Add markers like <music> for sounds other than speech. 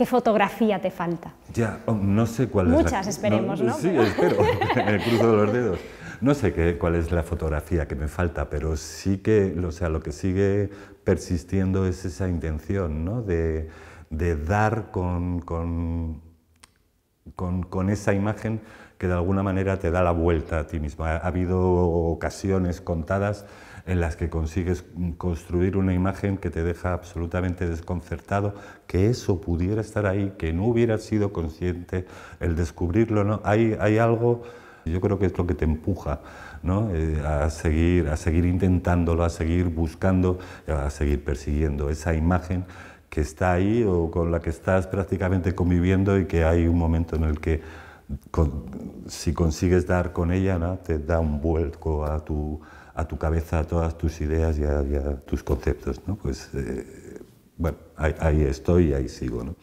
¿Qué fotografía te falta? Ya, oh, no sé cuál Muchas, es. Muchas, esperemos, ¿no? Sí, espero, <laughs> cruzo los dedos. No sé qué, cuál es la fotografía que me falta, pero sí que, o sea, lo que sigue persistiendo es esa intención, ¿no? De, de dar con con, esa imagen que de alguna manera te da la vuelta a ti misma Ha, habido ocasiones contadas en las que consigues construir una imagen que te deja absolutamente desconcertado, que eso pudiera estar ahí, que no hubieras sido consciente, el descubrirlo, ¿no? Hay, hay algo, yo creo que es lo que te empuja ¿no? Eh, a, seguir, a seguir intentándolo, a seguir buscando, a seguir persiguiendo esa imagen que está ahí o con la que estás prácticamente conviviendo y que hay un momento en el que si consigues dar con ella, ¿no? te da un vuelco a tu, cabeza, a todas tus ideas y a, tus conceptos. ¿no? Pues eh, bueno, ahí, estoy y ahí sigo.